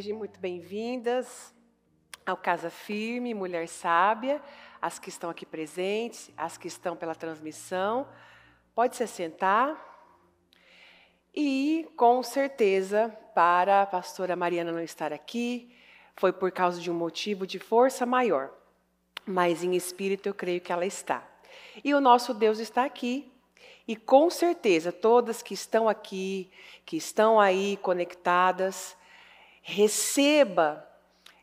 Sejam muito bem-vindas ao Casa Firme, Mulher Sábia, as que estão aqui presentes, as que estão pela transmissão. Pode se sentar. E com certeza, para a pastora Mariana não estar aqui, foi por causa de um motivo de força maior. Mas em espírito eu creio que ela está. E o nosso Deus está aqui e com certeza, todas que estão aqui, que estão aí conectadas, receba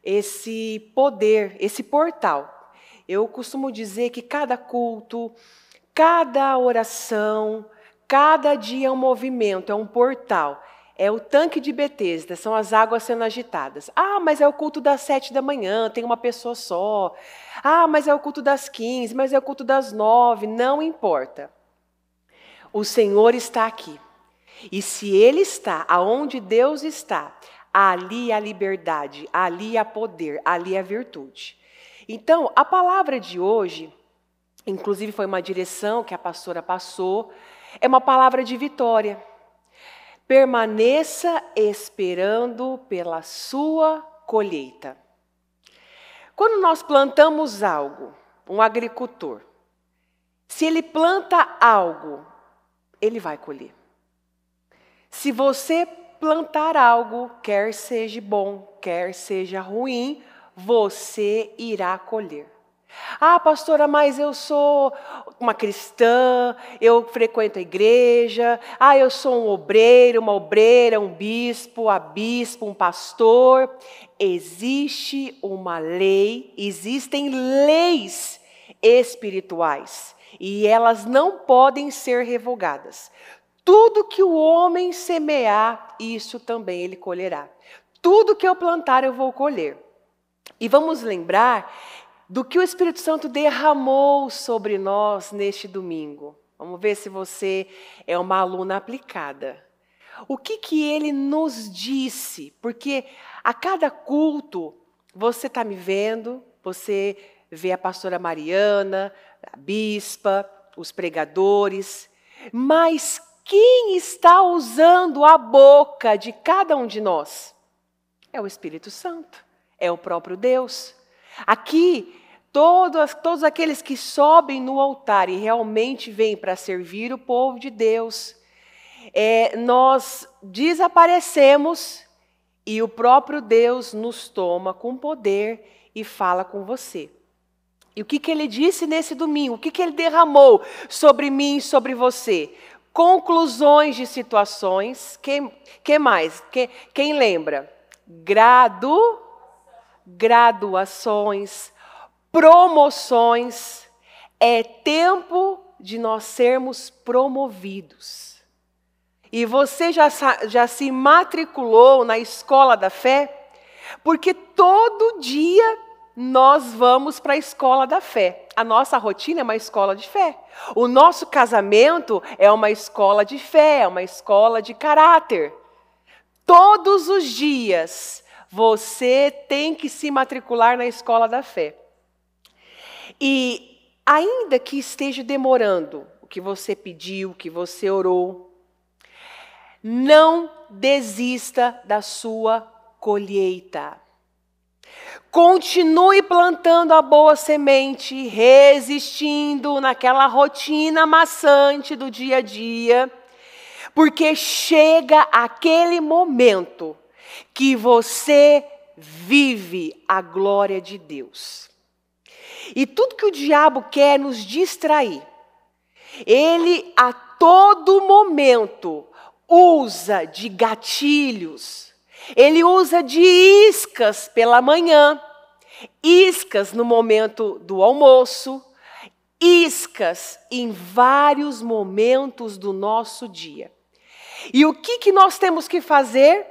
esse poder, esse portal. Eu costumo dizer que cada culto, cada oração, cada dia é um movimento, é um portal. É o tanque de Betesda, são as águas sendo agitadas. Ah, mas é o culto das sete da manhã, tem uma pessoa só. Ah, mas é o culto das quinze, mas é o culto das nove, não importa. O Senhor está aqui. E se Ele está, aonde Deus está, Ali a liberdade, ali a poder, ali a virtude. Então, a palavra de hoje, inclusive foi uma direção que a pastora passou, é uma palavra de vitória. Permaneça esperando pela sua colheita. Quando nós plantamos algo, um agricultor, se ele planta algo, ele vai colher. Se você plantar algo, quer seja bom, quer seja ruim, você irá colher. Ah, pastora, mas eu sou uma cristã, eu frequento a igreja, ah, eu sou um obreiro, uma obreira, um bispo, a bispo, um pastor. Existe uma lei, existem leis espirituais e elas não podem ser revogadas. Tudo que o homem semear, isso também ele colherá. Tudo que eu plantar, eu vou colher. E vamos lembrar do que o Espírito Santo derramou sobre nós neste domingo. Vamos ver se você é uma aluna aplicada. O que, que ele nos disse? Porque a cada culto, você está me vendo, você vê a pastora Mariana, a bispa, os pregadores, mas quem está usando a boca de cada um de nós? É o Espírito Santo, é o próprio Deus. Aqui, todos, todos aqueles que sobem no altar e realmente vêm para servir o povo de Deus, é, nós desaparecemos e o próprio Deus nos toma com poder e fala com você. E o que, que ele disse nesse domingo? O que, que ele derramou sobre mim e sobre você? conclusões de situações. Que, quem mais? quem lembra? Gradu, graduações, promoções. É tempo de nós sermos promovidos. E você já, já se matriculou na escola da fé? Porque todo dia nós vamos para a escola da fé. A nossa rotina é uma escola de fé. O nosso casamento é uma escola de fé, é uma escola de caráter. Todos os dias você tem que se matricular na escola da fé. E ainda que esteja demorando o que você pediu, o que você orou, não desista da sua colheita. Continue plantando a boa semente, resistindo naquela rotina maçante do dia a dia, porque chega aquele momento que você vive a glória de Deus. E tudo que o diabo quer nos distrair. Ele a todo momento usa de gatilhos ele usa de iscas pela manhã, iscas no momento do almoço, iscas em vários momentos do nosso dia. E o que, que nós temos que fazer?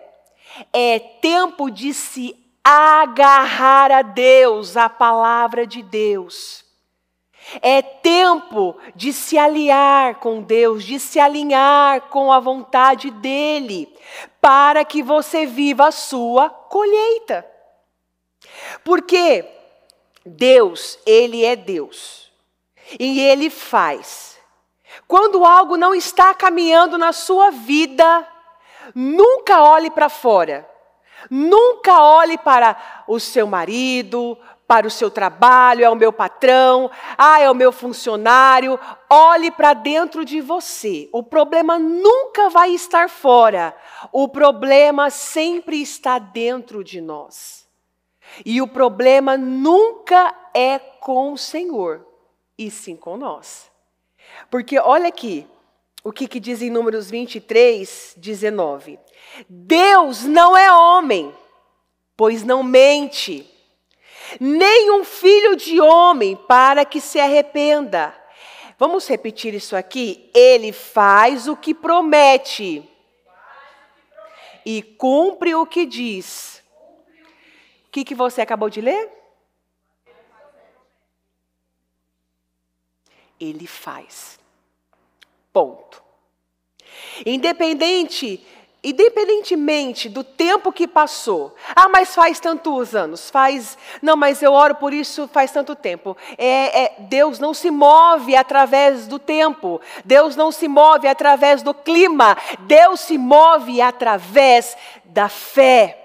É tempo de se agarrar a Deus, a palavra de Deus. É tempo de se aliar com Deus, de se alinhar com a vontade dEle, para que você viva a sua colheita. Porque Deus, Ele é Deus, e Ele faz. Quando algo não está caminhando na sua vida, nunca olhe para fora. Nunca olhe para o seu marido, para o seu trabalho, é o meu patrão, ah, é o meu funcionário. Olhe para dentro de você. O problema nunca vai estar fora. O problema sempre está dentro de nós. E o problema nunca é com o Senhor, e sim com nós. Porque olha aqui, o que, que diz em Números 23, 19. Deus não é homem, pois não mente, nem um filho de homem para que se arrependa. Vamos repetir isso aqui? Ele faz o que promete e cumpre o que diz. O que, que você acabou de ler? Ele faz. Ponto. Independente, independentemente do tempo que passou. Ah, mas faz tantos anos, faz. Não, mas eu oro por isso faz tanto tempo. É, é, Deus não se move através do tempo. Deus não se move através do clima. Deus se move através da fé.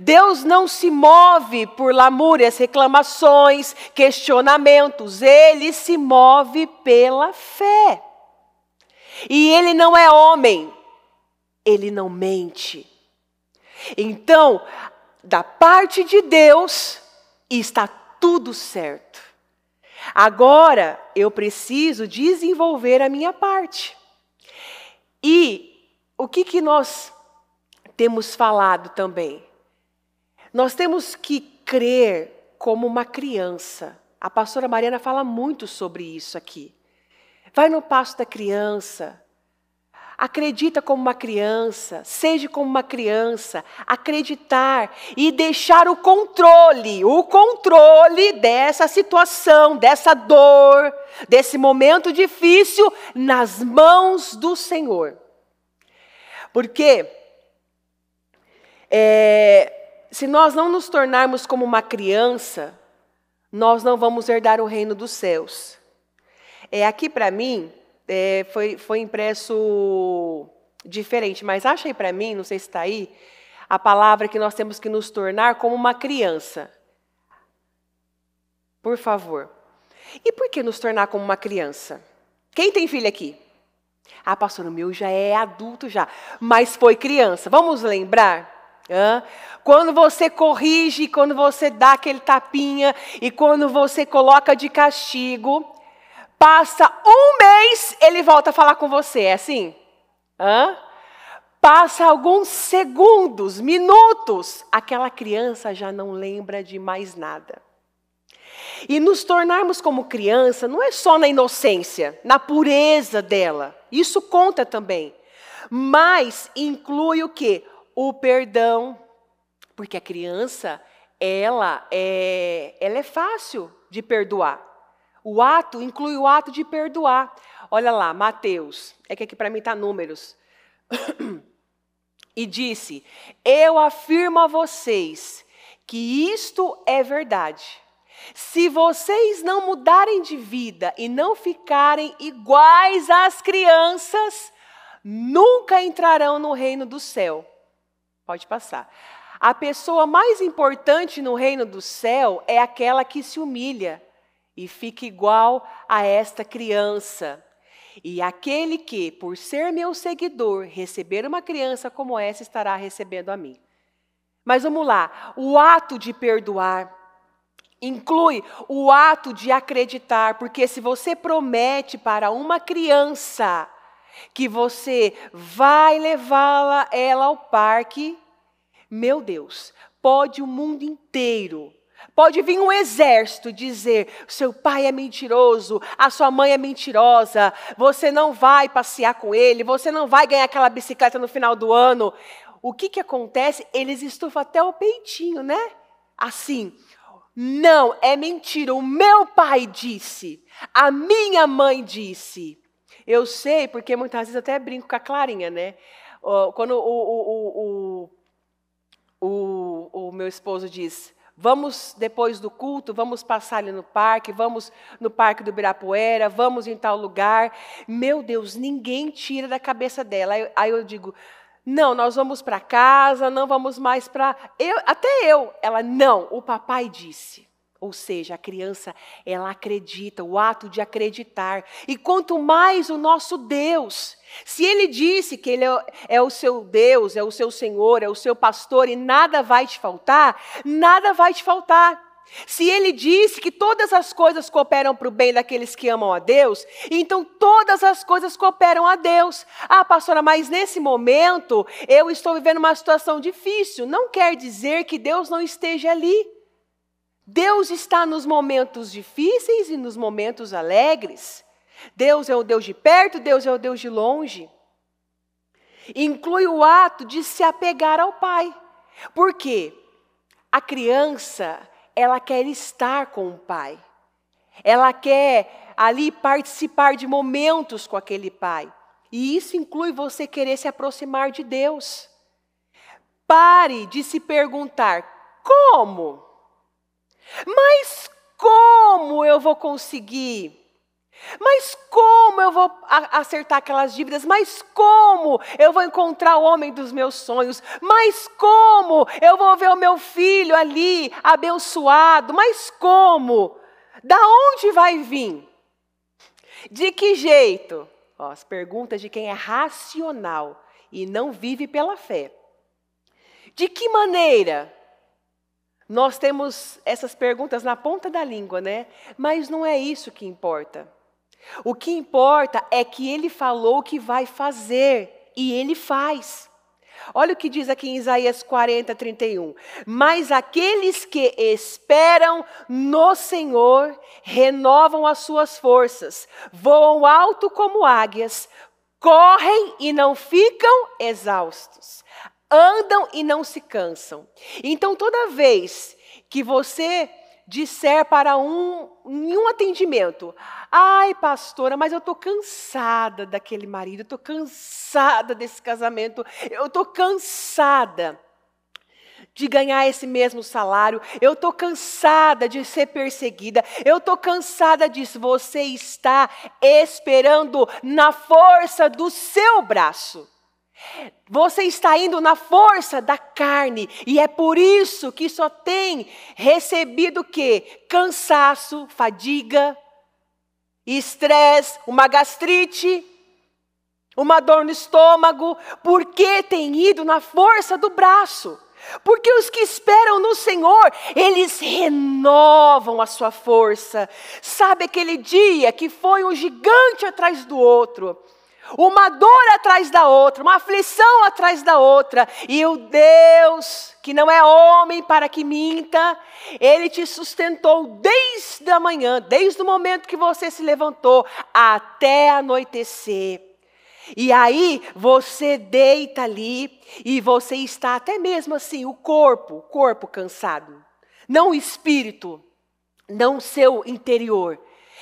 Deus não se move por lamúrias, reclamações, questionamentos. Ele se move pela fé. E ele não é homem, ele não mente. Então, da parte de Deus, está tudo certo. Agora eu preciso desenvolver a minha parte. E o que, que nós temos falado também? Nós temos que crer como uma criança. A pastora Mariana fala muito sobre isso aqui. Vai no passo da criança. Acredita como uma criança, seja como uma criança, acreditar e deixar o controle, o controle dessa situação, dessa dor, desse momento difícil nas mãos do Senhor. Porque é, se nós não nos tornarmos como uma criança, nós não vamos herdar o reino dos céus. É, aqui para mim é, foi, foi impresso diferente, mas acha aí para mim, não sei se está aí, a palavra que nós temos que nos tornar como uma criança. Por favor. E por que nos tornar como uma criança? Quem tem filho aqui? Ah, pastor, o meu já é adulto já, mas foi criança. Vamos lembrar? Quando você corrige, quando você dá aquele tapinha e quando você coloca de castigo, Passa um mês, ele volta a falar com você. É assim? Hã? Passa alguns segundos, minutos, aquela criança já não lembra de mais nada. E nos tornarmos como criança não é só na inocência, na pureza dela. Isso conta também. Mas inclui o que? O perdão. Porque a criança, ela é, ela é fácil de perdoar. O ato inclui o ato de perdoar. Olha lá, Mateus. É que aqui para mim está números. e disse: Eu afirmo a vocês que isto é verdade. Se vocês não mudarem de vida e não ficarem iguais às crianças, nunca entrarão no reino do céu. Pode passar. A pessoa mais importante no reino do céu é aquela que se humilha e fica igual a esta criança. E aquele que, por ser meu seguidor, receber uma criança como essa, estará recebendo a mim. Mas vamos lá, o ato de perdoar inclui o ato de acreditar, porque se você promete para uma criança que você vai levá-la ela ao parque, meu Deus, pode o mundo inteiro Pode vir um exército dizer: seu pai é mentiroso, a sua mãe é mentirosa, você não vai passear com ele, você não vai ganhar aquela bicicleta no final do ano. O que, que acontece? Eles estufam até o peitinho, né? Assim, não, é mentira. O meu pai disse, a minha mãe disse. Eu sei, porque muitas vezes até brinco com a Clarinha, né? Quando o, o, o, o, o meu esposo diz Vamos, depois do culto, vamos passar ali no parque, vamos no parque do Ibirapuera, vamos em tal lugar. Meu Deus, ninguém tira da cabeça dela. Aí, aí eu digo, não, nós vamos para casa, não vamos mais para. Eu, até eu. Ela, não, o papai disse. Ou seja, a criança, ela acredita, o ato de acreditar. E quanto mais o nosso Deus, se ele disse que ele é, é o seu Deus, é o seu Senhor, é o seu pastor e nada vai te faltar, nada vai te faltar. Se ele disse que todas as coisas cooperam para o bem daqueles que amam a Deus, então todas as coisas cooperam a Deus. Ah, pastora, mas nesse momento eu estou vivendo uma situação difícil. Não quer dizer que Deus não esteja ali. Deus está nos momentos difíceis e nos momentos alegres. Deus é o Deus de perto, Deus é o Deus de longe. Inclui o ato de se apegar ao pai. Por quê? A criança, ela quer estar com o pai. Ela quer ali participar de momentos com aquele pai. E isso inclui você querer se aproximar de Deus. Pare de se perguntar como? Mas como eu vou conseguir? Mas como eu vou acertar aquelas dívidas? Mas como eu vou encontrar o homem dos meus sonhos? Mas como eu vou ver o meu filho ali abençoado? Mas como? Da onde vai vir? De que jeito? Ó, as perguntas de quem é racional e não vive pela fé. De que maneira? Nós temos essas perguntas na ponta da língua, né? Mas não é isso que importa. O que importa é que ele falou que vai fazer e ele faz. Olha o que diz aqui em Isaías 40, 31. Mas aqueles que esperam no Senhor renovam as suas forças, voam alto como águias, correm e não ficam exaustos, andam e não se cansam. Então, toda vez que você disser para um em um atendimento: "Ai, pastora, mas eu tô cansada daquele marido, eu tô cansada desse casamento, eu tô cansada de ganhar esse mesmo salário, eu tô cansada de ser perseguida, eu tô cansada disso". Você está esperando na força do seu braço. Você está indo na força da carne e é por isso que só tem recebido o quê? Cansaço, fadiga, estresse, uma gastrite, uma dor no estômago, porque tem ido na força do braço. Porque os que esperam no Senhor, eles renovam a sua força. Sabe aquele dia que foi um gigante atrás do outro? uma dor atrás da outra, uma aflição atrás da outra, e o Deus, que não é homem para que minta, ele te sustentou desde a manhã, desde o momento que você se levantou até anoitecer. E aí você deita ali e você está até mesmo assim, o corpo, o corpo cansado, não o espírito, não o seu interior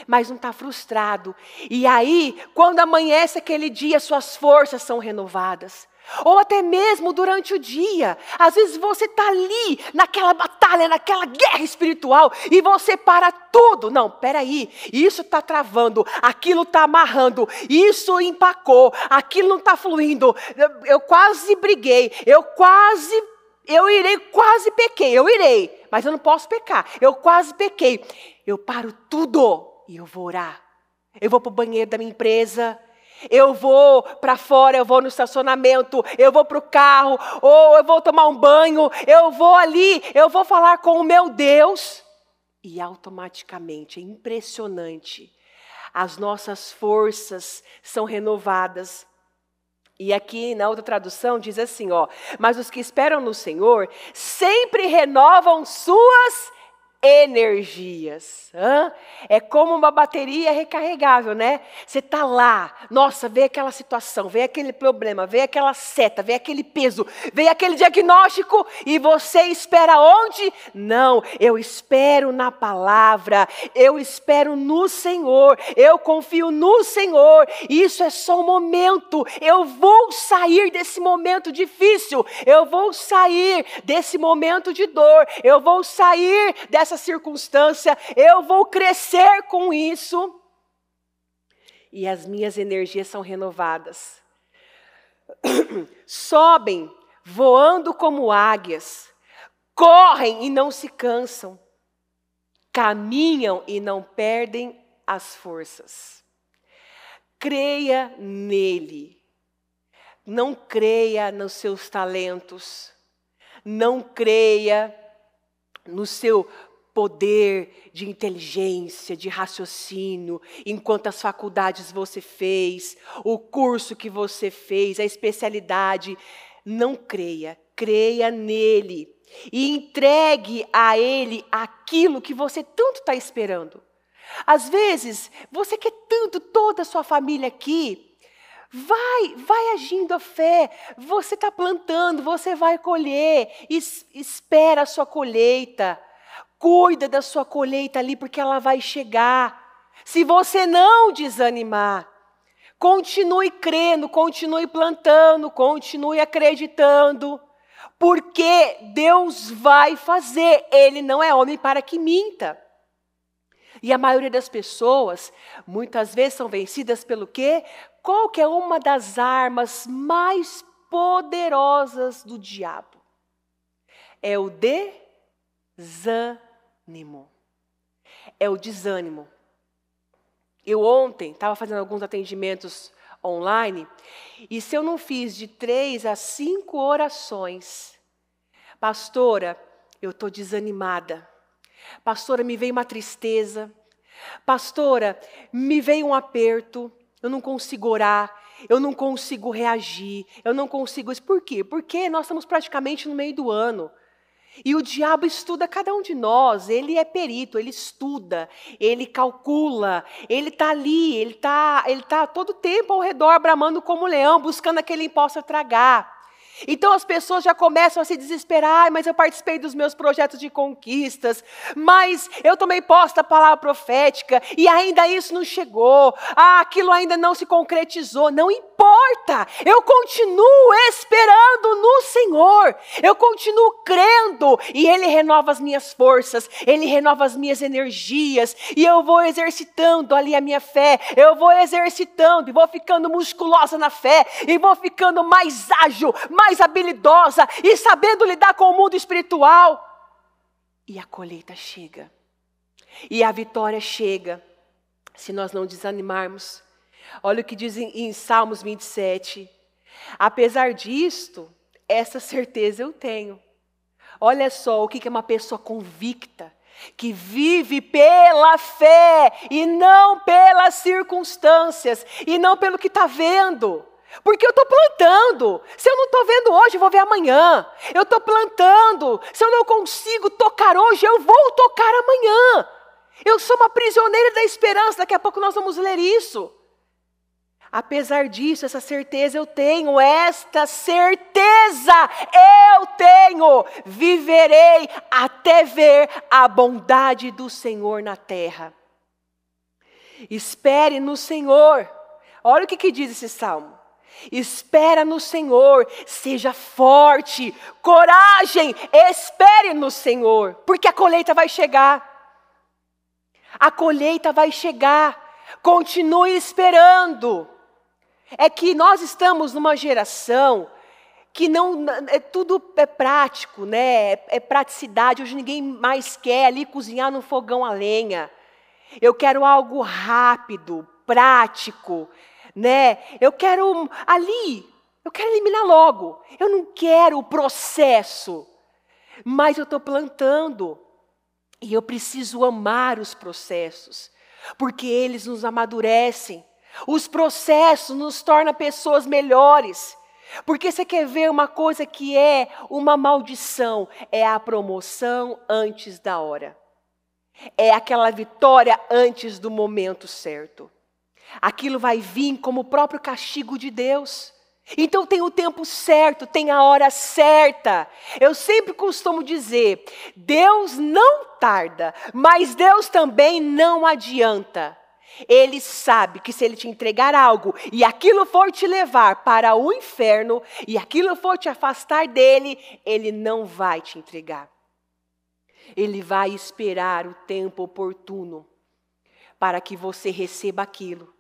mas não está frustrado. E aí, quando amanhece aquele dia, suas forças são renovadas. Ou até mesmo durante o dia. Às vezes você está ali, naquela batalha, naquela guerra espiritual, e você para tudo. Não, peraí, isso está travando, aquilo está amarrando, isso empacou, aquilo não está fluindo. Eu, eu quase briguei, eu quase, eu irei, quase pequei, eu irei, mas eu não posso pecar, eu quase pequei. Eu paro tudo e eu vou orar. Eu vou para o banheiro da minha empresa. Eu vou para fora, eu vou no estacionamento, eu vou para o carro, ou eu vou tomar um banho, eu vou ali, eu vou falar com o meu Deus. E automaticamente, é impressionante, as nossas forças são renovadas. E aqui na outra tradução diz assim, ó: "Mas os que esperam no Senhor sempre renovam suas energias. Hã? É como uma bateria recarregável, né? Você tá lá, nossa, veio aquela situação, veio aquele problema, veio aquela seta, veio aquele peso, veio aquele diagnóstico e você espera onde? Não, eu espero na palavra, eu espero no Senhor, eu confio no Senhor. Isso é só um momento. Eu vou sair desse momento difícil, eu vou sair desse momento de dor, eu vou sair dessa essa circunstância, eu vou crescer com isso. E as minhas energias são renovadas. Sobem voando como águias, correm e não se cansam, caminham e não perdem as forças. Creia nele. Não creia nos seus talentos. Não creia no seu poder de inteligência, de raciocínio, em quantas faculdades você fez, o curso que você fez, a especialidade. Não creia, creia nele e entregue a ele aquilo que você tanto está esperando. Às vezes, você quer tanto toda a sua família aqui, Vai, vai agindo a fé. Você está plantando, você vai colher. Es espera a sua colheita. Cuida da sua colheita ali, porque ela vai chegar. Se você não desanimar, continue crendo, continue plantando, continue acreditando, porque Deus vai fazer. Ele não é homem para que minta. E a maioria das pessoas, muitas vezes, são vencidas pelo quê? Qualquer uma das armas mais poderosas do diabo é o desânimo desânimo. É o desânimo. Eu ontem estava fazendo alguns atendimentos online, e se eu não fiz de três a cinco orações, pastora, eu estou desanimada. Pastora, me veio uma tristeza. Pastora, me veio um aperto. Eu não consigo orar, eu não consigo reagir, eu não consigo isso. Por quê? Porque nós estamos praticamente no meio do ano. E o diabo estuda cada um de nós, ele é perito, ele estuda, ele calcula, ele está ali, ele está ele tá todo tempo ao redor, bramando como um leão, buscando aquele imposto a tragar. Então as pessoas já começam a se desesperar, mas eu participei dos meus projetos de conquistas, mas eu tomei posse da palavra profética e ainda isso não chegou, ah, aquilo ainda não se concretizou. Não importa, eu continuo esperando Senhor, eu continuo crendo e Ele renova as minhas forças, Ele renova as minhas energias, e eu vou exercitando ali a minha fé, eu vou exercitando e vou ficando musculosa na fé, e vou ficando mais ágil, mais habilidosa e sabendo lidar com o mundo espiritual. E a colheita chega, e a vitória chega, se nós não desanimarmos. Olha o que diz em, em Salmos 27. Apesar disto, essa certeza eu tenho. Olha só o que é uma pessoa convicta, que vive pela fé e não pelas circunstâncias e não pelo que está vendo. Porque eu estou plantando. Se eu não estou vendo hoje, eu vou ver amanhã. Eu estou plantando. Se eu não consigo tocar hoje, eu vou tocar amanhã. Eu sou uma prisioneira da esperança. Daqui a pouco nós vamos ler isso. Apesar disso, essa certeza eu tenho, esta certeza eu tenho. Viverei até ver a bondade do Senhor na terra. Espere no Senhor. Olha o que, que diz esse salmo. Espera no Senhor, seja forte, coragem, espere no Senhor, porque a colheita vai chegar. A colheita vai chegar. Continue esperando é que nós estamos numa geração que não é tudo é prático, né? É, praticidade. Hoje ninguém mais quer ali cozinhar no fogão a lenha. Eu quero algo rápido, prático, né? Eu quero ali, eu quero eliminar logo. Eu não quero o processo, mas eu estou plantando e eu preciso amar os processos, porque eles nos amadurecem. Os processos nos tornam pessoas melhores. Porque você quer ver uma coisa que é uma maldição? É a promoção antes da hora. É aquela vitória antes do momento certo. Aquilo vai vir como o próprio castigo de Deus. Então tem o tempo certo, tem a hora certa. Eu sempre costumo dizer: Deus não tarda, mas Deus também não adianta. Ele sabe que se ele te entregar algo e aquilo for te levar para o inferno e aquilo for te afastar dele, ele não vai te entregar. Ele vai esperar o tempo oportuno para que você receba aquilo.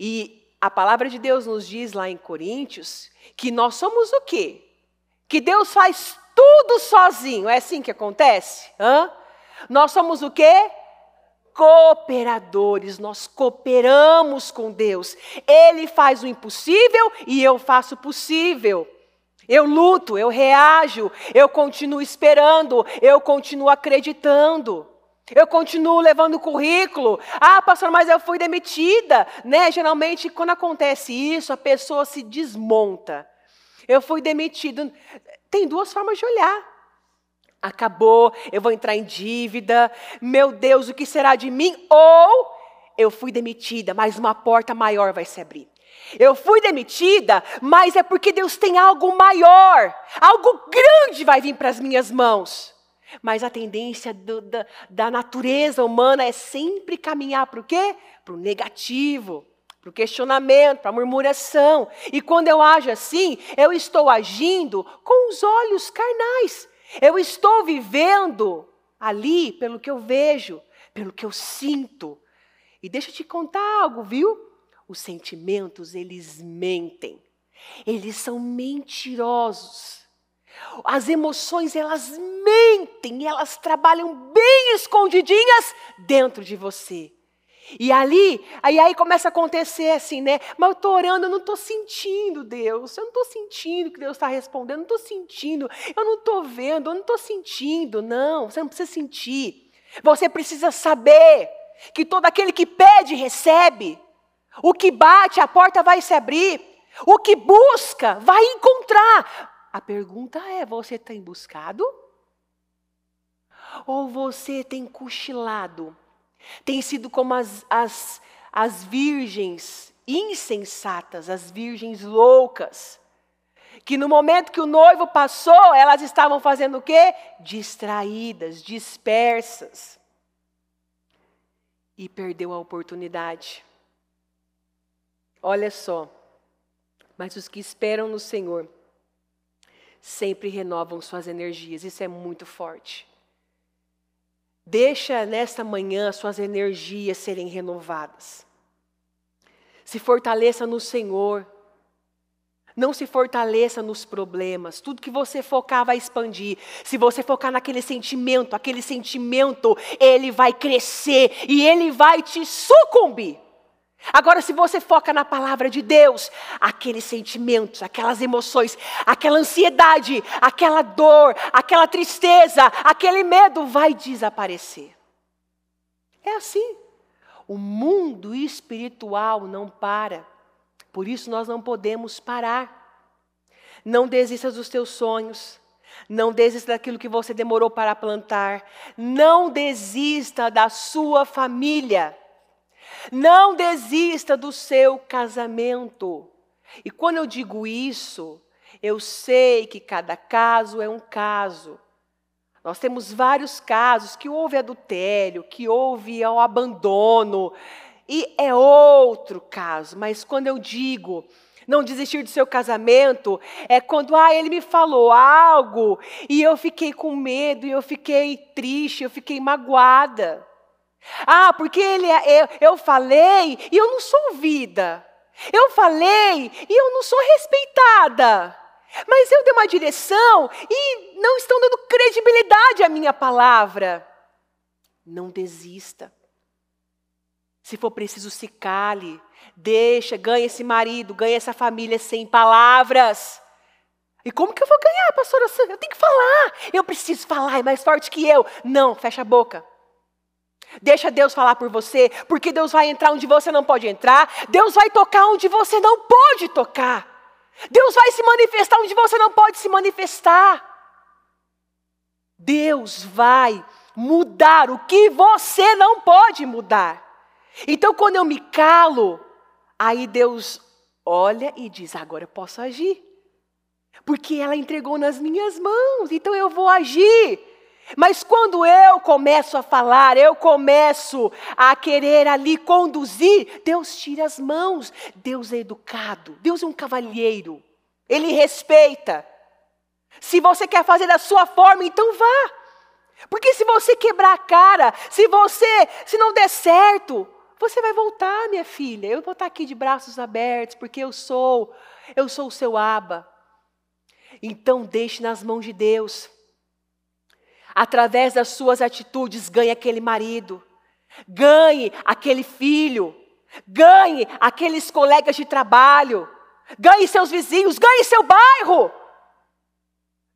E a palavra de Deus nos diz lá em Coríntios que nós somos o quê? Que Deus faz tudo sozinho. É assim que acontece? Hã? Nós somos o quê? cooperadores, nós cooperamos com Deus. Ele faz o impossível e eu faço o possível. Eu luto, eu reajo, eu continuo esperando, eu continuo acreditando. Eu continuo levando currículo. Ah, pastor, mas eu fui demitida, né? Geralmente quando acontece isso, a pessoa se desmonta. Eu fui demitido. Tem duas formas de olhar acabou, eu vou entrar em dívida, meu Deus, o que será de mim? Ou eu fui demitida, mas uma porta maior vai se abrir. Eu fui demitida, mas é porque Deus tem algo maior, algo grande vai vir para as minhas mãos. Mas a tendência do, da, da natureza humana é sempre caminhar para o quê? Para o negativo, para o questionamento, para a murmuração. E quando eu ajo assim, eu estou agindo com os olhos carnais, eu estou vivendo ali pelo que eu vejo, pelo que eu sinto. E deixa eu te contar algo, viu? Os sentimentos, eles mentem. Eles são mentirosos. As emoções, elas mentem, elas trabalham bem escondidinhas dentro de você. E ali, aí, aí começa a acontecer assim, né? Mas eu estou orando, eu não estou sentindo Deus, eu não estou sentindo que Deus está respondendo, eu não estou sentindo, eu não estou vendo, eu não estou sentindo. Não, você não precisa sentir. Você precisa saber que todo aquele que pede, recebe. O que bate, a porta vai se abrir. O que busca, vai encontrar. A pergunta é: você tem buscado? Ou você tem cochilado? Tem sido como as, as, as virgens insensatas, as virgens loucas, que no momento que o noivo passou, elas estavam fazendo o quê? Distraídas, dispersas. E perdeu a oportunidade. Olha só. Mas os que esperam no Senhor sempre renovam suas energias. Isso é muito forte. Deixa nesta manhã suas energias serem renovadas. Se fortaleça no Senhor. Não se fortaleça nos problemas. Tudo que você focar vai expandir. Se você focar naquele sentimento, aquele sentimento, ele vai crescer e ele vai te sucumbir. Agora, se você foca na palavra de Deus, aqueles sentimentos, aquelas emoções, aquela ansiedade, aquela dor, aquela tristeza, aquele medo vai desaparecer. É assim. O mundo espiritual não para. Por isso nós não podemos parar. Não desista dos teus sonhos. Não desista daquilo que você demorou para plantar. Não desista da sua família. Não desista do seu casamento. E quando eu digo isso, eu sei que cada caso é um caso. Nós temos vários casos que houve adultério, que houve o abandono, e é outro caso. Mas quando eu digo não desistir do seu casamento, é quando ah, ele me falou algo e eu fiquei com medo, e eu fiquei triste, eu fiquei magoada. Ah, porque ele, é, eu, eu falei e eu não sou ouvida. Eu falei e eu não sou respeitada. Mas eu dei uma direção e não estão dando credibilidade à minha palavra. Não desista. Se for preciso, se cale. Deixa, ganha esse marido, ganha essa família sem palavras. E como que eu vou ganhar, pastora? Eu tenho que falar. Eu preciso falar, é mais forte que eu. Não, fecha a boca. Deixa Deus falar por você, porque Deus vai entrar onde você não pode entrar, Deus vai tocar onde você não pode tocar, Deus vai se manifestar onde você não pode se manifestar. Deus vai mudar o que você não pode mudar. Então, quando eu me calo, aí Deus olha e diz: agora eu posso agir, porque ela entregou nas minhas mãos, então eu vou agir. Mas quando eu começo a falar, eu começo a querer ali conduzir, Deus tira as mãos. Deus é educado, Deus é um cavalheiro, ele respeita. Se você quer fazer da sua forma, então vá. Porque se você quebrar a cara, se você, se não der certo, você vai voltar, minha filha. Eu vou estar aqui de braços abertos, porque eu sou, eu sou o seu aba. Então deixe nas mãos de Deus através das suas atitudes, ganhe aquele marido, ganhe aquele filho, ganhe aqueles colegas de trabalho, ganhe seus vizinhos, ganhe seu bairro.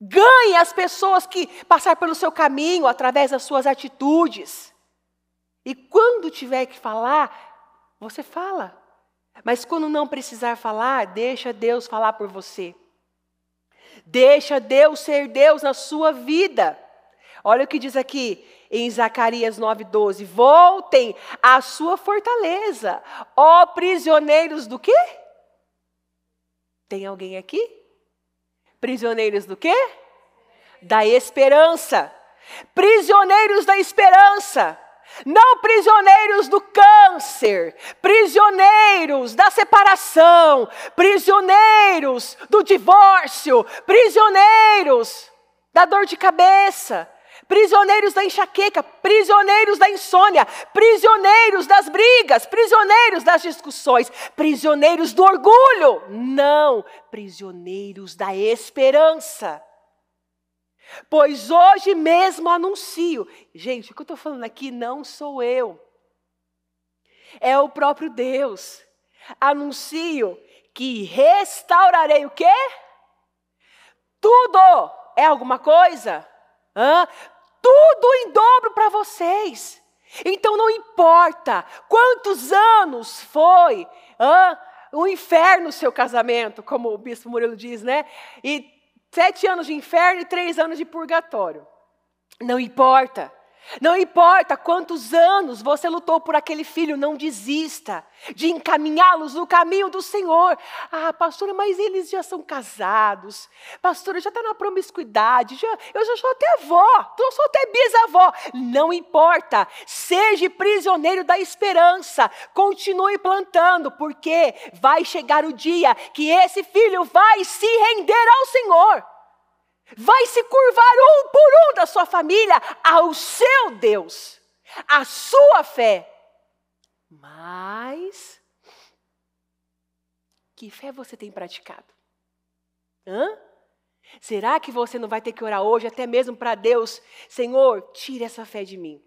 Ganhe as pessoas que passar pelo seu caminho através das suas atitudes. E quando tiver que falar, você fala. Mas quando não precisar falar, deixa Deus falar por você. Deixa Deus ser Deus na sua vida. Olha o que diz aqui em Zacarias 9:12, voltem à sua fortaleza, ó prisioneiros do quê? Tem alguém aqui? Prisioneiros do quê? Da esperança. Prisioneiros da esperança. Não prisioneiros do câncer, prisioneiros da separação, prisioneiros do divórcio, prisioneiros da dor de cabeça, prisioneiros da enxaqueca, prisioneiros da insônia, prisioneiros das brigas, prisioneiros das discussões, prisioneiros do orgulho. Não, prisioneiros da esperança. Pois hoje mesmo anuncio. Gente, o que eu estou falando aqui não sou eu, é o próprio Deus. Anuncio que restaurarei o quê? Tudo. É alguma coisa? Hã? tudo em dobro para vocês. Então não importa quantos anos foi ah, um inferno o seu casamento, como o bispo Murilo diz, né? E sete anos de inferno e três anos de purgatório. Não importa. Não importa quantos anos você lutou por aquele filho, não desista de encaminhá-los no caminho do Senhor. Ah, pastora, mas eles já são casados. Pastora, já está na promiscuidade. Já, eu já sou até avó, eu sou até bisavó. Não importa. Seja prisioneiro da esperança. Continue plantando, porque vai chegar o dia que esse filho vai se render ao Senhor vai se curvar um por um da sua família ao seu Deus, à sua fé. Mas que fé você tem praticado? Hã? Será que você não vai ter que orar hoje até mesmo para Deus, Senhor, tira essa fé de mim?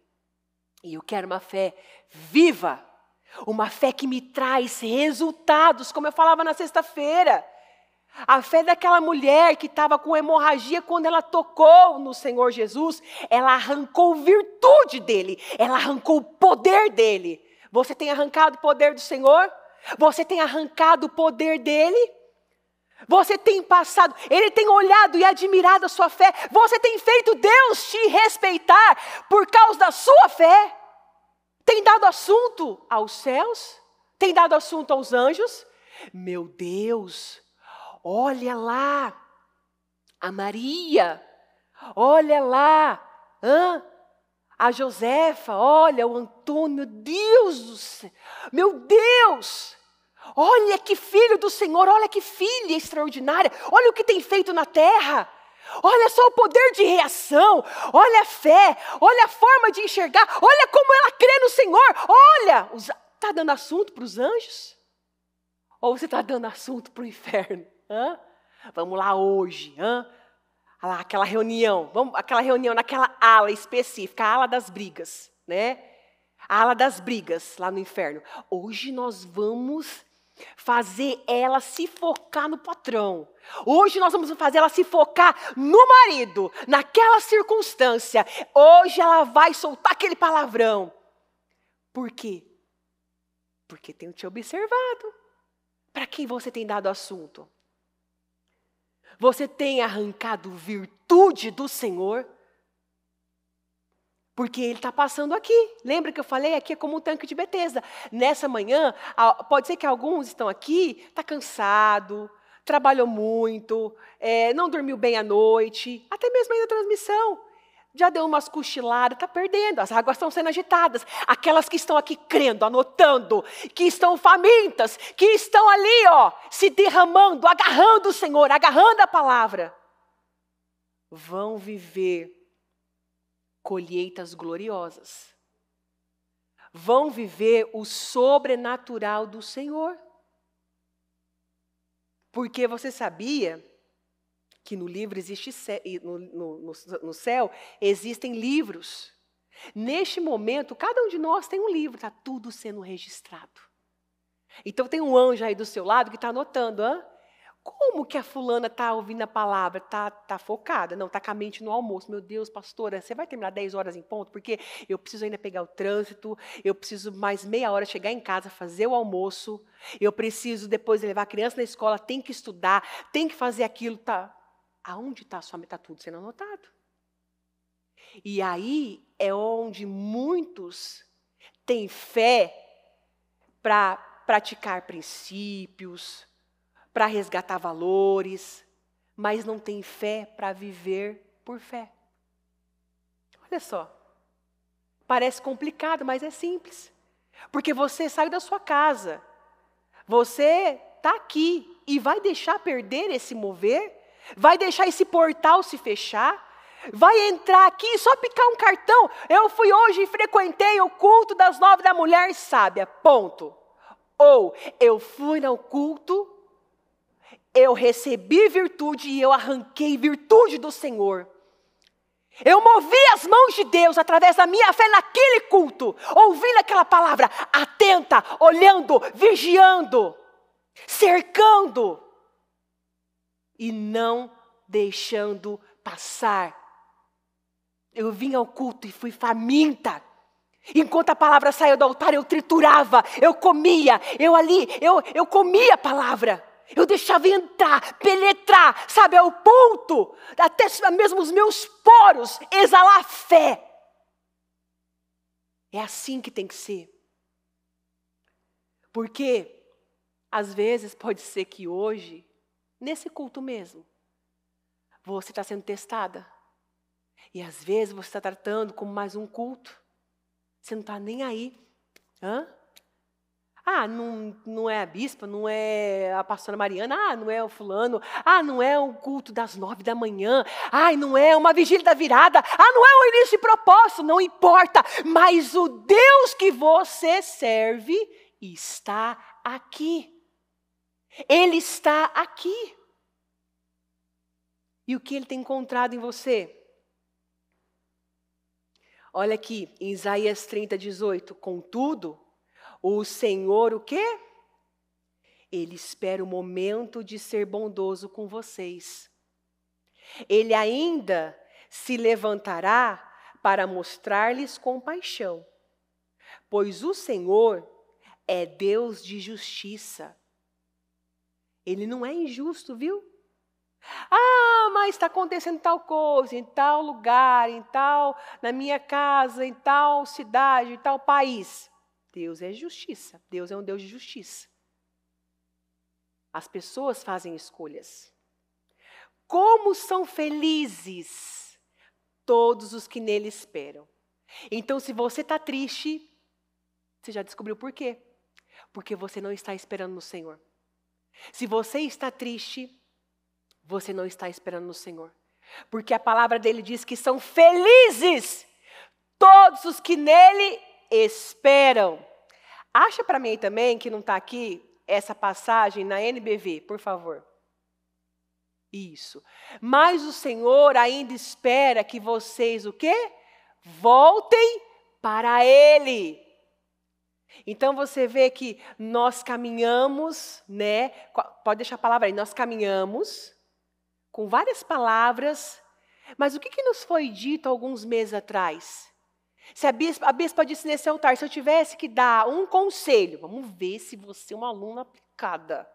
E eu quero uma fé viva, uma fé que me traz resultados, como eu falava na sexta-feira. A fé daquela mulher que estava com hemorragia, quando ela tocou no Senhor Jesus, ela arrancou virtude dele, ela arrancou o poder dele. Você tem arrancado o poder do Senhor? Você tem arrancado o poder dele? Você tem passado, ele tem olhado e admirado a sua fé. Você tem feito Deus te respeitar por causa da sua fé. Tem dado assunto aos céus? Tem dado assunto aos anjos? Meu Deus, Olha lá, a Maria, olha lá, hã? a Josefa, olha o Antônio, meu Deus do céu, meu Deus! Olha que filho do Senhor, olha que filha extraordinária, olha o que tem feito na terra. Olha só o poder de reação, olha a fé, olha a forma de enxergar, olha como ela crê no Senhor, olha! Está dando assunto para os anjos? Ou você está dando assunto para o inferno? Hã? Vamos lá hoje, hã? Lá, aquela reunião, vamos, aquela reunião naquela ala específica, a ala das brigas, né? A ala das brigas lá no inferno. Hoje nós vamos fazer ela se focar no patrão. Hoje nós vamos fazer ela se focar no marido, naquela circunstância. Hoje ela vai soltar aquele palavrão. Por quê? Porque tenho te observado. Para quem você tem dado assunto? Você tem arrancado virtude do Senhor? Porque ele está passando aqui. Lembra que eu falei? Aqui é como um tanque de Betesda. Nessa manhã, pode ser que alguns estão aqui, está cansado, trabalhou muito, é, não dormiu bem à noite, até mesmo aí na transmissão já deu umas cochiladas, está perdendo, as águas estão sendo agitadas. Aquelas que estão aqui crendo, anotando, que estão famintas, que estão ali, ó, se derramando, agarrando o Senhor, agarrando a palavra, vão viver colheitas gloriosas. Vão viver o sobrenatural do Senhor. Porque você sabia que no livro existe no, no, no céu existem livros. Neste momento, cada um de nós tem um livro, está tudo sendo registrado. Então tem um anjo aí do seu lado que está anotando, hein? Como que a fulana está ouvindo a palavra? Está tá focada? Não, está com a mente no almoço. Meu Deus, pastora, você vai terminar 10 horas em ponto? Porque eu preciso ainda pegar o trânsito, eu preciso mais meia hora chegar em casa, fazer o almoço, eu preciso depois levar a criança na escola, tem que estudar, tem que fazer aquilo. Tá aonde está a sua está tudo sendo anotado. E aí é onde muitos têm fé para praticar princípios, para resgatar valores, mas não tem fé para viver por fé. Olha só. Parece complicado, mas é simples. Porque você sai da sua casa, você está aqui e vai deixar perder esse mover Vai deixar esse portal se fechar? Vai entrar aqui e só picar um cartão? Eu fui hoje e frequentei o culto das nove da mulher sábia. Ponto. Ou eu fui no culto, eu recebi virtude e eu arranquei virtude do Senhor. Eu movi as mãos de Deus através da minha fé naquele culto, ouvindo aquela palavra, atenta, olhando, vigiando, cercando e não deixando passar. Eu vim ao culto e fui faminta. Enquanto a palavra saiu do altar, eu triturava, eu comia, eu ali, eu, eu comia a palavra. Eu deixava entrar, penetrar, sabe, ao ponto, até mesmo os meus poros exalar fé. É assim que tem que ser. Porque, às vezes, pode ser que hoje nesse culto mesmo, você está sendo testada. E às vezes você está tratando como mais um culto. Você não está nem aí. Hã? Ah, não, não é a bispa, não é a pastora Mariana, ah, não é o fulano, ah, não é o culto das nove da manhã, ah, não é uma vigília da virada, ah, não é o início de propósito, não importa, mas o Deus que você serve está aqui. Ele está aqui. E o que ele tem encontrado em você? Olha aqui, em Isaías 30, 18. Contudo, o Senhor o quê? Ele espera o momento de ser bondoso com vocês. Ele ainda se levantará para mostrar-lhes compaixão, pois o Senhor é Deus de justiça. Ele não é injusto, viu? Ah, mas está acontecendo tal coisa em tal lugar, em tal, na minha casa, em tal cidade, em tal país. Deus é justiça. Deus é um Deus de justiça. As pessoas fazem escolhas. Como são felizes todos os que nele esperam. Então, se você está triste, você já descobriu por quê? Porque você não está esperando no Senhor. Se você está triste, você não está esperando no Senhor. Porque a palavra dele diz que são felizes todos os que nele esperam. Acha para mim também, que não está aqui, essa passagem na NBV, por favor. Isso. Mas o Senhor ainda espera que vocês o quê? Voltem para ele. Então você vê que nós caminhamos, né? Pode deixar a palavra aí, nós caminhamos com várias palavras, mas o que, que nos foi dito alguns meses atrás? Se a bispa, a bispa disse nesse altar, se eu tivesse que dar um conselho, vamos ver se você é uma aluna aplicada.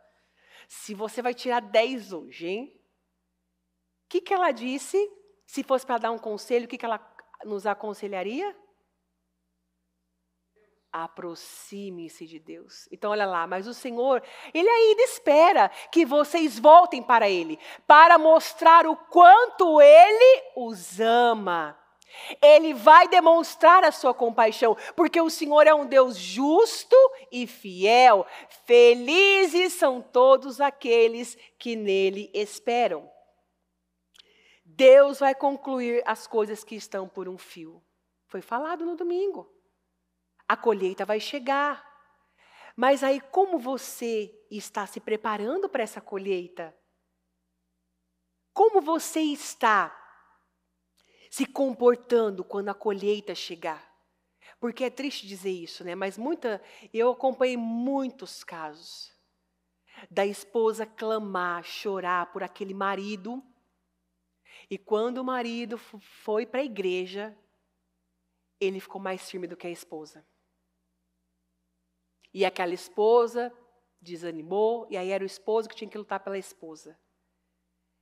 Se você vai tirar 10 hoje, hein? O que, que ela disse? Se fosse para dar um conselho, o que, que ela nos aconselharia? aproxime-se de Deus. Então, olha lá, mas o Senhor, Ele ainda espera que vocês voltem para Ele, para mostrar o quanto Ele os ama. Ele vai demonstrar a sua compaixão, porque o Senhor é um Deus justo e fiel. Felizes são todos aqueles que nele esperam. Deus vai concluir as coisas que estão por um fio. Foi falado no domingo. A colheita vai chegar. Mas aí, como você está se preparando para essa colheita? Como você está se comportando quando a colheita chegar? Porque é triste dizer isso, né? Mas muita, eu acompanhei muitos casos da esposa clamar, chorar por aquele marido. E quando o marido foi para a igreja, ele ficou mais firme do que a esposa. E aquela esposa desanimou, e aí era o esposo que tinha que lutar pela esposa.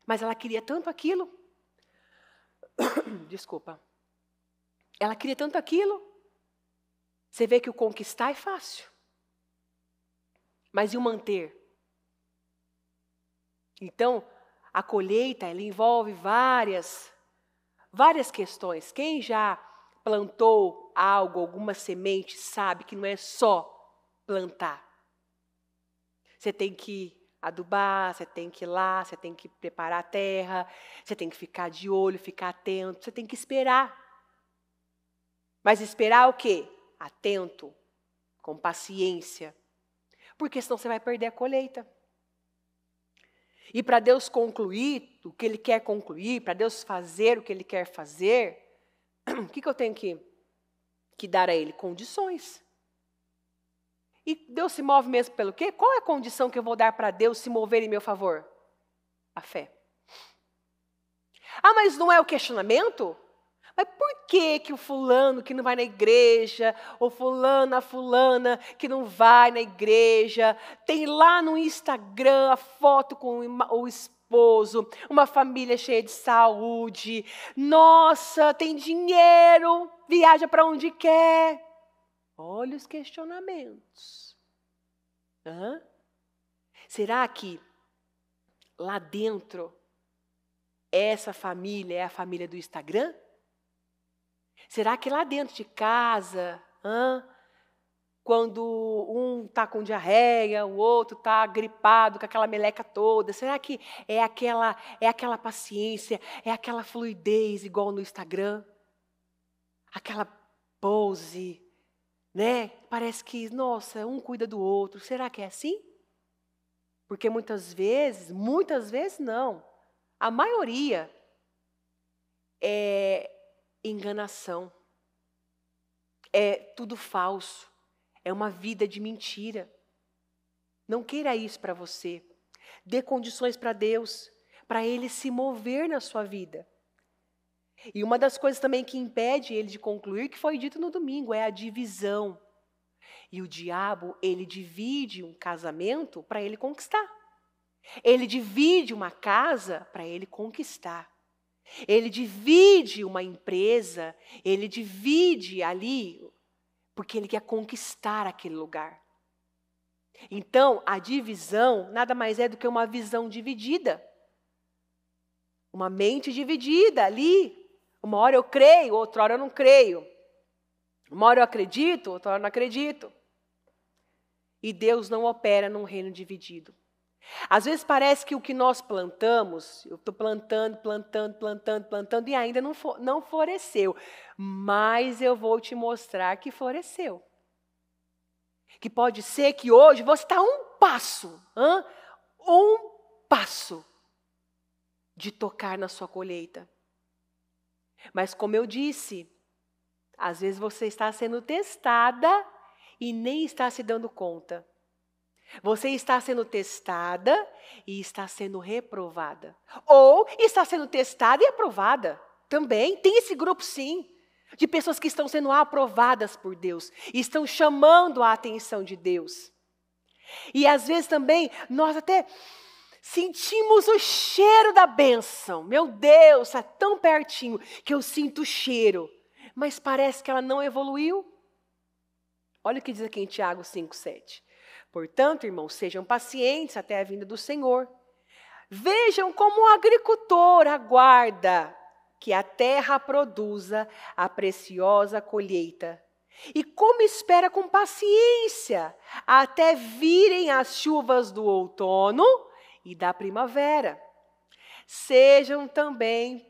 Mas ela queria tanto aquilo. Desculpa. Ela queria tanto aquilo. Você vê que o conquistar é fácil. Mas e o manter? Então, a colheita ela envolve várias várias questões. Quem já plantou algo, alguma semente, sabe que não é só plantar. Você tem que adubar, você tem que ir lá, você tem que preparar a terra, você tem que ficar de olho, ficar atento, você tem que esperar. Mas esperar o quê? Atento, com paciência. Porque senão você vai perder a colheita. E para Deus concluir o que Ele quer concluir, para Deus fazer o que Ele quer fazer, o que, que eu tenho que, que dar a Ele? Condições. E Deus se move mesmo pelo quê? Qual é a condição que eu vou dar para Deus se mover em meu favor? A fé. Ah, mas não é o questionamento? Mas por que que o fulano que não vai na igreja, ou fulana, fulana que não vai na igreja, tem lá no Instagram a foto com o esposo, uma família cheia de saúde, nossa, tem dinheiro, viaja para onde quer. Olha os questionamentos. Hã? Será que lá dentro essa família é a família do Instagram? Será que lá dentro de casa, hã? quando um está com diarreia, o outro está gripado com aquela meleca toda? Será que é aquela, é aquela paciência, é aquela fluidez igual no Instagram? Aquela pose né? Parece que, nossa, um cuida do outro. Será que é assim? Porque muitas vezes, muitas vezes não. A maioria é enganação. É tudo falso. É uma vida de mentira. Não queira isso para você. Dê condições para Deus, para Ele se mover na sua vida. E uma das coisas também que impede ele de concluir, que foi dito no domingo, é a divisão. E o diabo, ele divide um casamento para ele conquistar. Ele divide uma casa para ele conquistar. Ele divide uma empresa, ele divide ali, porque ele quer conquistar aquele lugar. Então, a divisão nada mais é do que uma visão dividida. Uma mente dividida ali, uma hora eu creio, outra hora eu não creio. Uma hora eu acredito, outra hora eu não acredito. E Deus não opera num reino dividido. Às vezes parece que o que nós plantamos, eu estou plantando, plantando, plantando, plantando, e ainda não, for, não floresceu. Mas eu vou te mostrar que floresceu. Que pode ser que hoje você está um passo, hein? um passo de tocar na sua colheita. Mas como eu disse, às vezes você está sendo testada e nem está se dando conta. Você está sendo testada e está sendo reprovada. Ou está sendo testada e aprovada. Também tem esse grupo, sim, de pessoas que estão sendo aprovadas por Deus, estão chamando a atenção de Deus. E às vezes também nós até sentimos o cheiro da bênção. Meu Deus, está tão pertinho que eu sinto o cheiro, mas parece que ela não evoluiu. Olha o que diz aqui em Tiago 5,7. Portanto, irmãos, sejam pacientes até a vinda do Senhor. Vejam como o agricultor aguarda que a terra produza a preciosa colheita. E como espera com paciência até virem as chuvas do outono e da primavera. Sejam também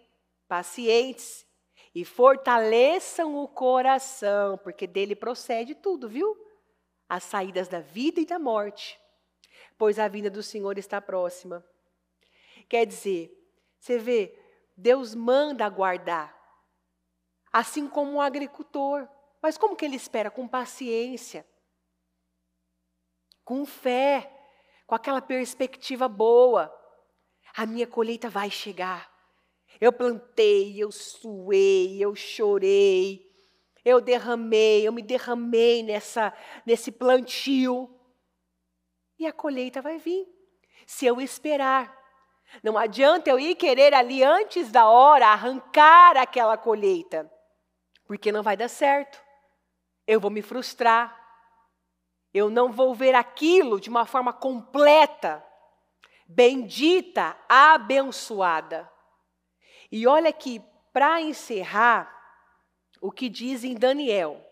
pacientes e fortaleçam o coração, porque dele procede tudo, viu? As saídas da vida e da morte, pois a vinda do Senhor está próxima. Quer dizer, você vê, Deus manda aguardar, assim como o um agricultor. Mas como que ele espera? Com paciência, com fé com aquela perspectiva boa. A minha colheita vai chegar. Eu plantei, eu suei, eu chorei, eu derramei, eu me derramei nessa, nesse plantio. E a colheita vai vir, se eu esperar. Não adianta eu ir querer ali antes da hora arrancar aquela colheita, porque não vai dar certo. Eu vou me frustrar, eu não vou ver aquilo de uma forma completa, bendita, abençoada. E olha que, para encerrar, o que diz em Daniel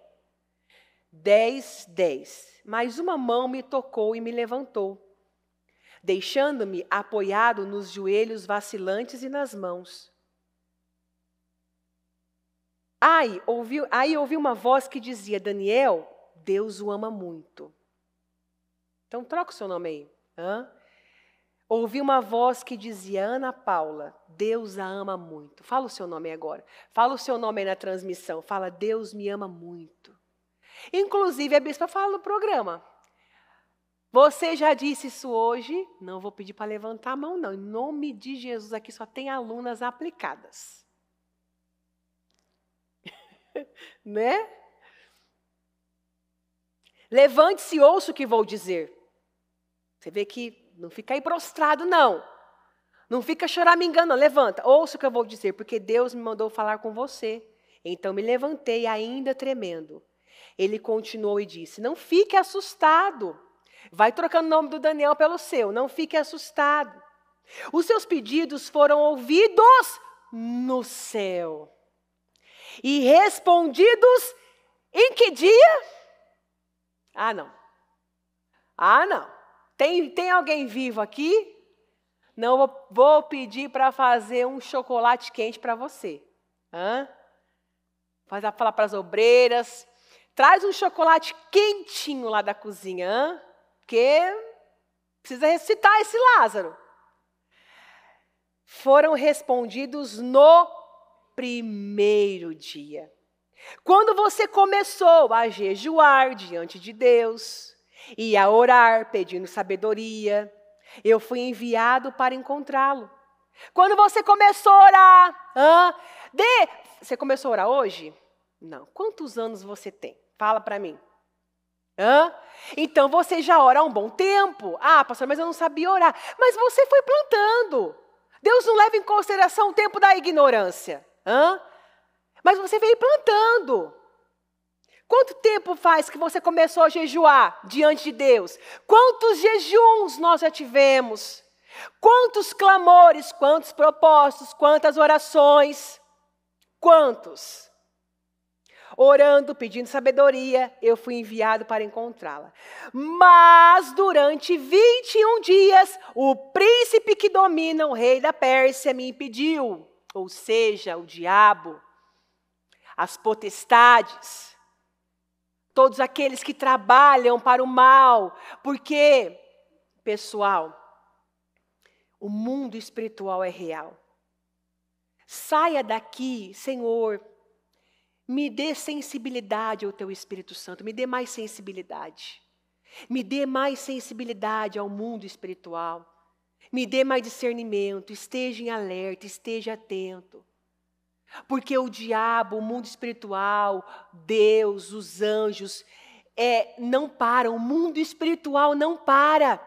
10, 10. Mas uma mão me tocou e me levantou, deixando-me apoiado nos joelhos vacilantes e nas mãos. Ai, ouvi, aí ouvi uma voz que dizia: Daniel, Deus o ama muito. Então troca o seu nome aí. Hã? Ouvi uma voz que dizia: Ana Paula, Deus a ama muito. Fala o seu nome agora. Fala o seu nome aí na transmissão. Fala: Deus me ama muito. Inclusive, a bispa fala no programa. Você já disse isso hoje? Não vou pedir para levantar a mão, não. Em nome de Jesus, aqui só tem alunas aplicadas. né? Levante-se e ouça o que vou dizer. Você vê que não fica aí prostrado, não. Não fica me enganando. levanta, ouça o que eu vou dizer, porque Deus me mandou falar com você. Então me levantei, ainda tremendo. Ele continuou e disse: Não fique assustado. Vai trocando o nome do Daniel pelo seu, não fique assustado. Os seus pedidos foram ouvidos no céu e respondidos em que dia? Ah, não. Ah, não. Tem, tem alguém vivo aqui? Não vou, vou pedir para fazer um chocolate quente para você. Hã? Faz falar para as obreiras. Traz um chocolate quentinho lá da cozinha, hã? Porque precisa ressuscitar esse Lázaro. Foram respondidos no primeiro dia. Quando você começou a jejuar diante de Deus e a orar pedindo sabedoria, eu fui enviado para encontrá-lo. Quando você começou a orar, hã? De... você começou a orar hoje? Não. Quantos anos você tem? Fala para mim. Hã? Então você já ora há um bom tempo. Ah, pastor, mas eu não sabia orar. Mas você foi plantando. Deus não leva em consideração o tempo da ignorância. Hã? Mas você veio plantando. Quanto tempo faz que você começou a jejuar diante de Deus? Quantos jejuns nós já tivemos? Quantos clamores, quantos propostos, quantas orações? Quantos? Orando, pedindo sabedoria, eu fui enviado para encontrá-la. Mas durante 21 dias, o príncipe que domina o rei da Pérsia me impediu, ou seja, o diabo as potestades, todos aqueles que trabalham para o mal, porque, pessoal, o mundo espiritual é real. Saia daqui, Senhor, me dê sensibilidade ao teu Espírito Santo, me dê mais sensibilidade. Me dê mais sensibilidade ao mundo espiritual. Me dê mais discernimento, esteja em alerta, esteja atento. Porque o diabo, o mundo espiritual, Deus, os anjos, é, não param. O mundo espiritual não para.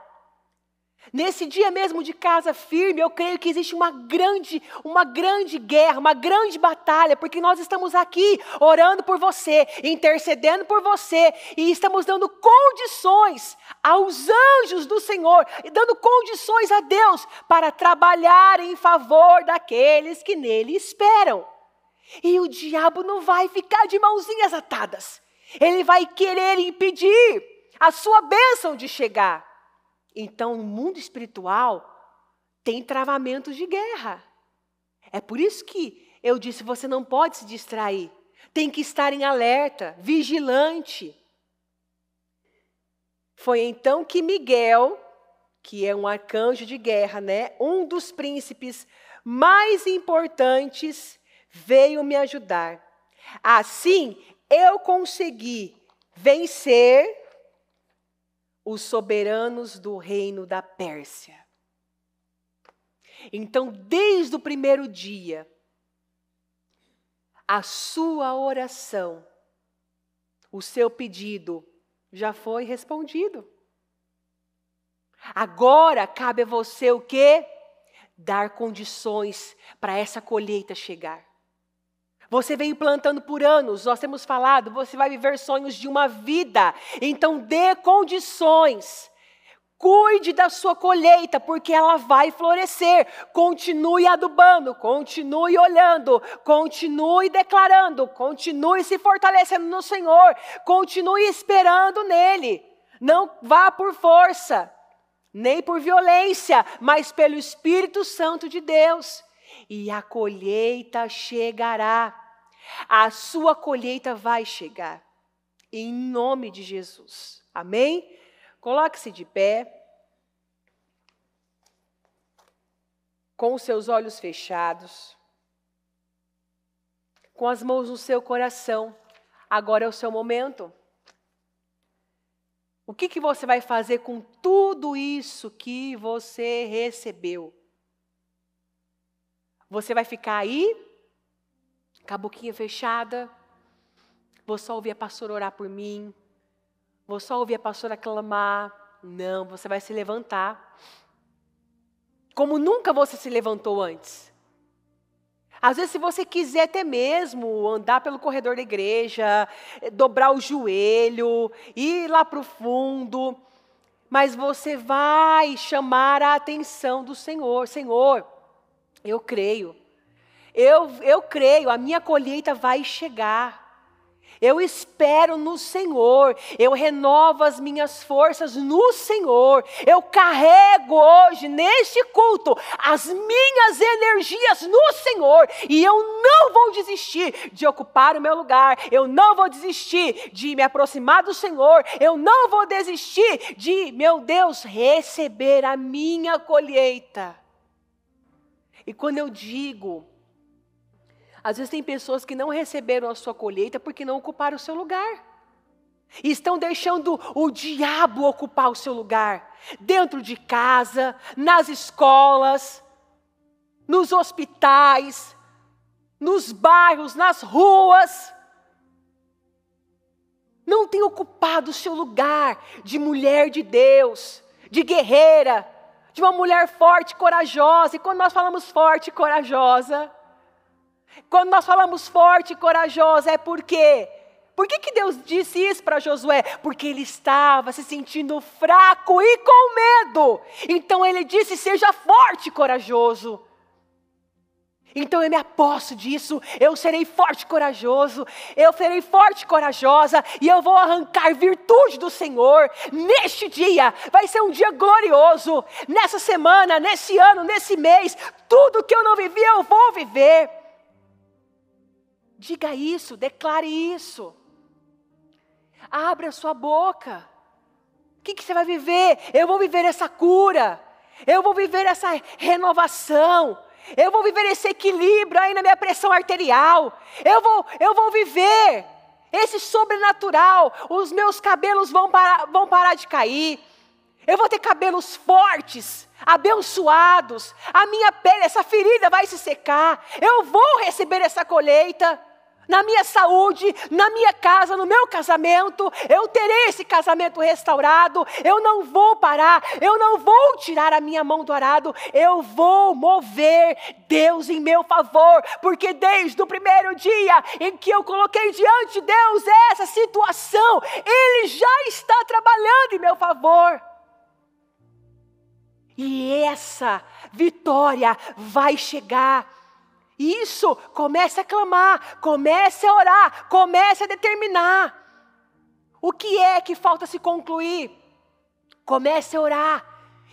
Nesse dia mesmo de casa firme, eu creio que existe uma grande, uma grande guerra, uma grande batalha, porque nós estamos aqui orando por você, intercedendo por você, e estamos dando condições aos anjos do Senhor, e dando condições a Deus para trabalhar em favor daqueles que nele esperam. E o diabo não vai ficar de mãozinhas atadas. Ele vai querer impedir a sua bênção de chegar. Então, o mundo espiritual tem travamentos de guerra. É por isso que eu disse: você não pode se distrair. Tem que estar em alerta, vigilante. Foi então que Miguel, que é um arcanjo de guerra, né, um dos príncipes mais importantes veio me ajudar. Assim, eu consegui vencer os soberanos do reino da Pérsia. Então, desde o primeiro dia, a sua oração, o seu pedido já foi respondido. Agora cabe a você o quê? Dar condições para essa colheita chegar. Você vem plantando por anos, nós temos falado, você vai viver sonhos de uma vida. Então dê condições. Cuide da sua colheita, porque ela vai florescer. Continue adubando, continue olhando, continue declarando, continue se fortalecendo no Senhor, continue esperando nele. Não vá por força, nem por violência, mas pelo Espírito Santo de Deus e a colheita chegará. A sua colheita vai chegar. Em nome de Jesus. Amém? Coloque-se de pé. Com os seus olhos fechados. Com as mãos no seu coração. Agora é o seu momento. O que, que você vai fazer com tudo isso que você recebeu? Você vai ficar aí, com a boquinha fechada, vou só ouvir a pastora orar por mim, vou só ouvir a pastora clamar. Não, você vai se levantar. Como nunca você se levantou antes. Às vezes, se você quiser até mesmo andar pelo corredor da igreja, dobrar o joelho, ir lá para o fundo, mas você vai chamar a atenção do Senhor. Senhor, eu creio. Eu, eu creio, a minha colheita vai chegar. Eu espero no Senhor, eu renovo as minhas forças no Senhor, eu carrego hoje, neste culto, as minhas energias no Senhor, e eu não vou desistir de ocupar o meu lugar, eu não vou desistir de me aproximar do Senhor, eu não vou desistir de, meu Deus, receber a minha colheita. E quando eu digo, às vezes tem pessoas que não receberam a sua colheita porque não ocuparam o seu lugar. E estão deixando o diabo ocupar o seu lugar, dentro de casa, nas escolas, nos hospitais, nos bairros, nas ruas. Não tem ocupado o seu lugar de mulher de Deus, de guerreira, de uma mulher forte, corajosa. E quando nós falamos forte e corajosa, quando nós falamos forte e corajosa, é porque por que, que Deus disse isso para Josué? Porque ele estava se sentindo fraco e com medo. Então ele disse: seja forte e corajoso. Então eu me aposto disso, eu serei forte e corajoso, eu serei forte e corajosa, e eu vou arrancar virtude do Senhor neste dia. Vai ser um dia glorioso, nessa semana, nesse ano, nesse mês, tudo que eu não vivi eu vou viver. Diga isso, declare isso. Abra sua boca. O que, que você vai viver? Eu vou viver essa cura. Eu vou viver essa renovação. Eu vou viver esse equilíbrio aí na minha pressão arterial. Eu vou, eu vou viver esse sobrenatural. Os meus cabelos vão, para, vão parar de cair. Eu vou ter cabelos fortes, abençoados. A minha pele, essa ferida vai se secar. Eu vou receber essa colheita na minha saúde, na minha casa, no meu casamento. Eu terei esse casamento restaurado. Eu não vou parar, eu não vou tirar a minha mão do arado. Eu vou mover Deus em meu favor, porque desde o primeiro dia em que eu coloquei diante de Deus essa situação, Ele já está trabalhando em meu favor. E essa vitória vai chegar isso, comece a clamar, comece a orar, comece a determinar. O que é que falta se concluir? Comece a orar.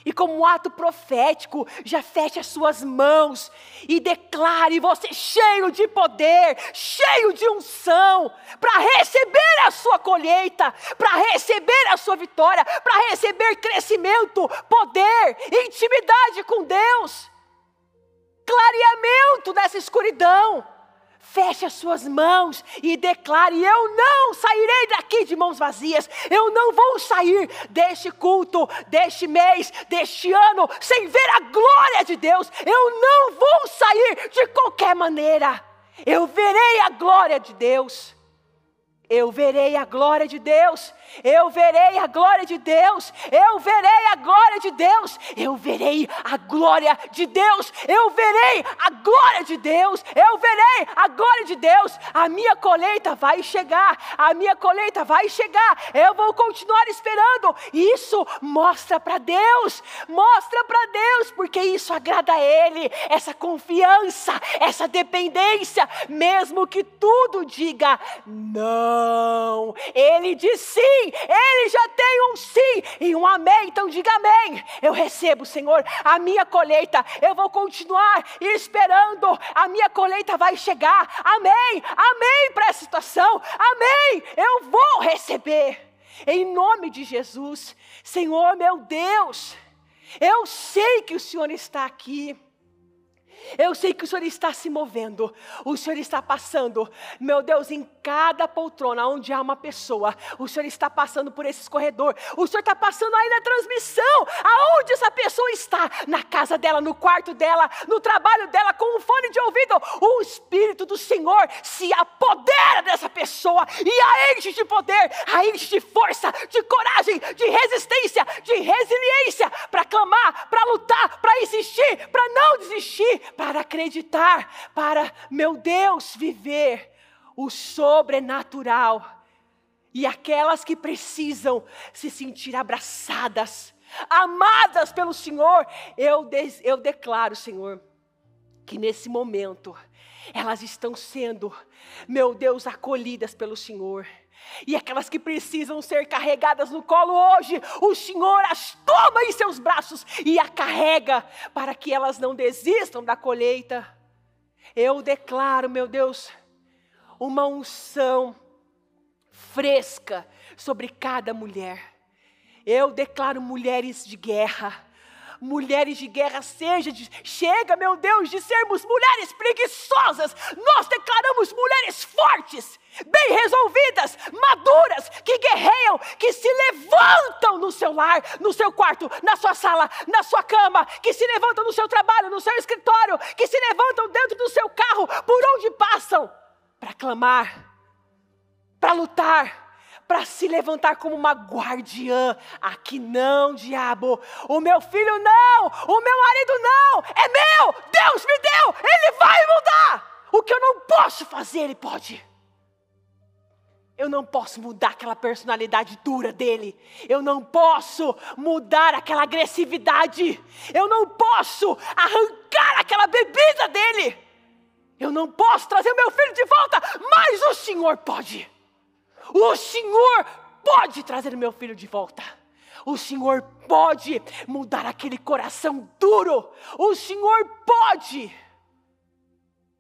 E como ato profético, já feche as suas mãos e declare você cheio de poder, cheio de unção, para receber a sua colheita, para receber a sua vitória, para receber crescimento, poder, intimidade com Deus clareamento dessa escuridão. Feche as suas mãos e declare: Eu não sairei daqui de mãos vazias. Eu não vou sair deste culto, deste mês, deste ano, sem ver a glória de Deus. Eu não vou sair de qualquer maneira. Eu verei a glória de Deus. Eu verei a glória de Deus. Eu verei a glória de Deus. Eu verei a glória de Deus. Eu verei a glória de Deus. Eu verei a glória de Deus. Eu verei a glória de Deus. A minha colheita vai chegar. A minha colheita vai chegar. Eu vou continuar esperando. Isso mostra para Deus. Mostra para Deus, porque isso agrada a Ele. Essa confiança, essa dependência, mesmo que tudo diga não. Ele diz sim sim, Ele já tem um sim e um amém. Então diga amém. Eu recebo, Senhor, a minha colheita. Eu vou continuar esperando. A minha colheita vai chegar. Amém, amém para essa situação. Amém, eu vou receber. Em nome de Jesus, Senhor meu Deus, eu sei que o Senhor está aqui. Eu sei que o Senhor está se movendo, o Senhor está passando, meu Deus, em cada poltrona onde há uma pessoa, o Senhor está passando por esses corredor, o Senhor está passando aí na transmissão, aonde essa pessoa está, na casa dela, no quarto dela, no trabalho dela, com um fone de ouvido, o Espírito do Senhor se apodera dessa pessoa e a enche de poder, a enche de força, de coragem, de resistência, de resiliência, para clamar, para lutar, para insistir, para não desistir, para acreditar, para, meu Deus, viver o sobrenatural. E aquelas que precisam se sentir abraçadas, amadas pelo Senhor, eu, eu declaro, Senhor, que nesse momento elas estão sendo, meu Deus, acolhidas pelo Senhor. E aquelas que precisam ser carregadas no colo hoje, o Senhor as toma em seus braços e a carrega para que elas não desistam da colheita. Eu declaro, meu Deus, uma unção fresca sobre cada mulher. Eu declaro mulheres de guerra mulheres de guerra, seja de, chega, meu Deus, de sermos mulheres preguiçosas. Nós declaramos mulheres fortes, bem resolvidas, maduras, que guerreiam, que se levantam no seu lar, no seu quarto, na sua sala, na sua cama, que se levantam no seu trabalho, no seu escritório, que se levantam dentro do seu carro, por onde passam, para clamar, para lutar para se levantar como uma guardiã. Aqui não, diabo. O meu filho não, o meu marido não, é meu. Deus me deu, ele vai mudar. O que eu não posso fazer, ele pode. Eu não posso mudar aquela personalidade dura dele. Eu não posso mudar aquela agressividade. Eu não posso arrancar aquela bebida dele. Eu não posso trazer o meu filho de volta, mas o Senhor pode. O Senhor pode trazer meu filho de volta. O Senhor pode mudar aquele coração duro. O Senhor pode.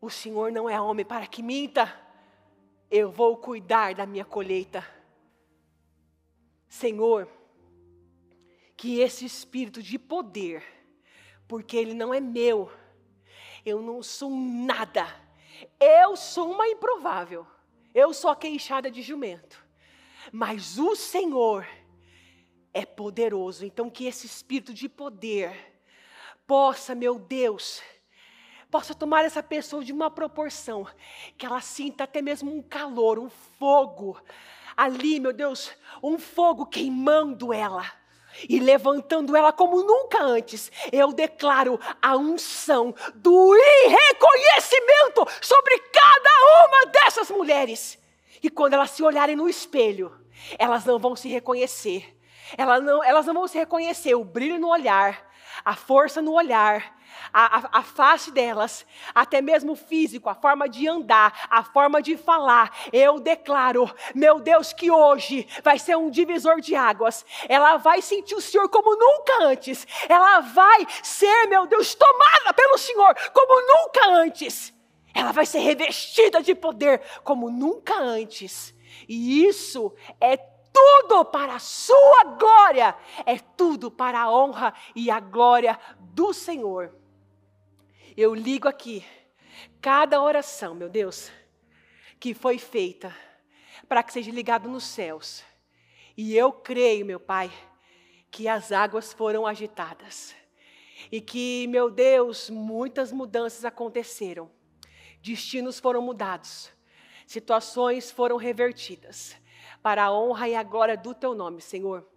O Senhor não é homem para que minta. Eu vou cuidar da minha colheita. Senhor, que esse espírito de poder, porque ele não é meu, eu não sou nada, eu sou uma improvável eu sou a queixada de jumento, mas o Senhor é poderoso. Então, que esse espírito de poder possa, meu Deus, possa tomar essa pessoa de uma proporção que ela sinta até mesmo um calor, um fogo ali, meu Deus, um fogo queimando ela e levantando ela como nunca antes, eu declaro a unção do reconhecimento sobre cada uma dessas mulheres. E quando elas se olharem no espelho, elas não vão se reconhecer. Elas não, elas não vão se reconhecer. O brilho no olhar, a força no olhar, a, a, a, face delas, até mesmo o físico, a forma de andar, a forma de falar. Eu declaro, meu Deus, que hoje vai ser um divisor de águas. Ela vai sentir o Senhor como nunca antes. Ela vai ser, meu Deus, tomada pelo Senhor como nunca antes. Ela vai ser revestida de poder como nunca antes. E isso é tudo para a sua glória, é tudo para a honra e a glória do Senhor. Eu ligo aqui cada oração, meu Deus, que foi feita para que seja ligado nos céus. E eu creio, meu Pai, que as águas foram agitadas. E que, meu Deus, muitas mudanças aconteceram. Destinos foram mudados. Situações foram revertidas para a honra e a glória do teu nome, Senhor.